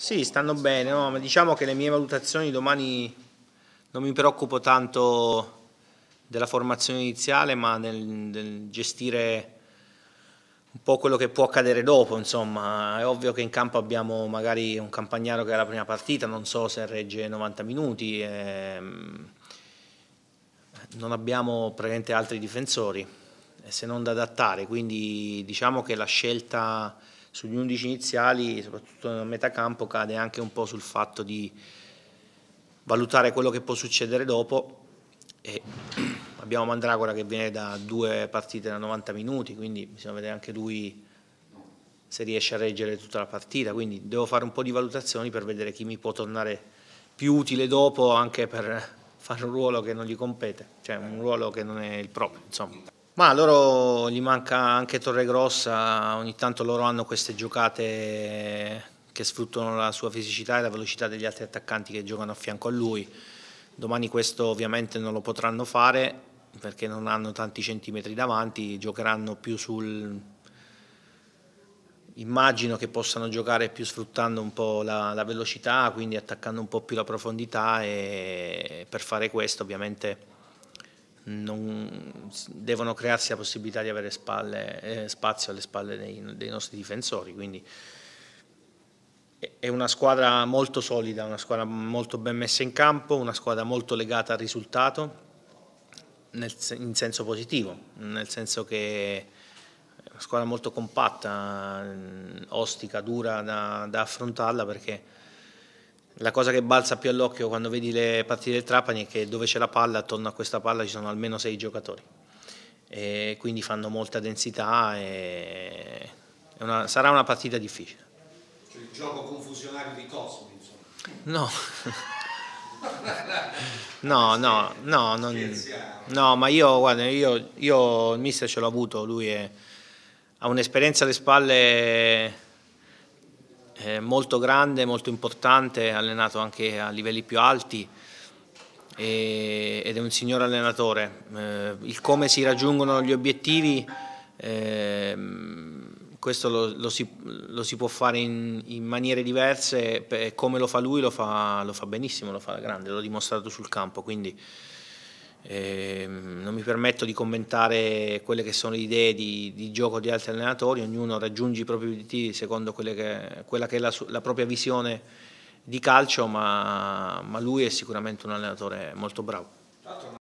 Sì, stanno bene, no? ma diciamo che le mie valutazioni domani non mi preoccupo tanto della formazione iniziale, ma nel, nel gestire un po' quello che può accadere dopo, insomma, è ovvio che in campo abbiamo magari un campagnaro che è la prima partita, non so se regge 90 minuti, ehm, non abbiamo praticamente altri difensori se non da adattare, quindi diciamo che la scelta sugli 11 iniziali, soprattutto nel metacampo, cade anche un po' sul fatto di valutare quello che può succedere dopo. E abbiamo Mandragora che viene da due partite da 90 minuti, quindi bisogna vedere anche lui se riesce a reggere tutta la partita, quindi devo fare un po' di valutazioni per vedere chi mi può tornare più utile dopo anche per fare un ruolo che non gli compete, cioè un ruolo che non è il proprio. Insomma. Ma a loro gli manca anche Torregrossa, ogni tanto loro hanno queste giocate che sfruttano la sua fisicità e la velocità degli altri attaccanti che giocano a fianco a lui. Domani questo ovviamente non lo potranno fare perché non hanno tanti centimetri davanti, giocheranno più sul... Immagino che possano giocare più sfruttando un po' la, la velocità, quindi attaccando un po' più la profondità e per fare questo ovviamente non, devono crearsi la possibilità di avere spalle, eh, spazio alle spalle dei, dei, nostri difensori, quindi è una squadra molto solida, una squadra molto ben messa in campo, una squadra molto legata al risultato nel, in senso positivo, nel senso che è una squadra molto compatta, ostica, dura da, da affrontarla perché la cosa che balza più all'occhio quando vedi le partite del Trapani è che dove c'è la palla, attorno a questa palla ci sono almeno sei giocatori. E quindi fanno molta densità e una, sarà una partita difficile. Cioè il gioco confusionario di Cosmi, insomma. No. no, no, no, non, no, ma io, guarda, io, io il mister ce l'ho avuto, lui è, ha un'esperienza alle spalle eh, molto grande, molto importante, allenato anche a livelli più alti e, ed è un signor allenatore. Eh, il come si raggiungono gli obiettivi, eh, questo lo, lo, si, lo, si, può fare in, in maniere diverse e come lo fa lui lo fa, lo fa benissimo, lo fa grande, l'ho dimostrato sul campo. Quindi, eh, non mi permetto di commentare quelle che sono le idee di, di, gioco di altri allenatori, ognuno raggiunge i propri obiettivi secondo che, quella che è la, la, propria visione di calcio, ma, ma lui è sicuramente un allenatore molto bravo.